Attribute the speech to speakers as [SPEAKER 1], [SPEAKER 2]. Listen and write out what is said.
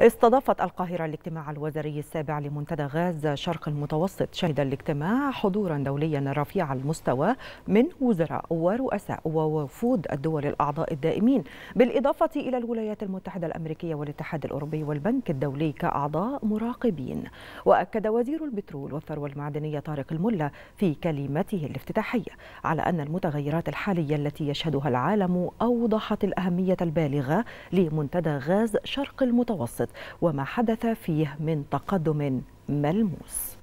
[SPEAKER 1] استضافت القاهرة الاجتماع الوزاري السابع لمنتدى غاز شرق المتوسط شهد الاجتماع حضورا دوليا رفيع المستوى من وزراء ورؤساء ووفود الدول الأعضاء الدائمين بالإضافة إلى الولايات المتحدة الأمريكية والاتحاد الأوروبي والبنك الدولي كأعضاء مراقبين وأكد وزير البترول والثروة المعدنية طارق الملا في كلمته الافتتاحية على أن المتغيرات الحالية التي يشهدها العالم أوضحت الأهمية البالغة لمنتدى غاز شرق المتوسط وما حدث فيه من تقدم ملموس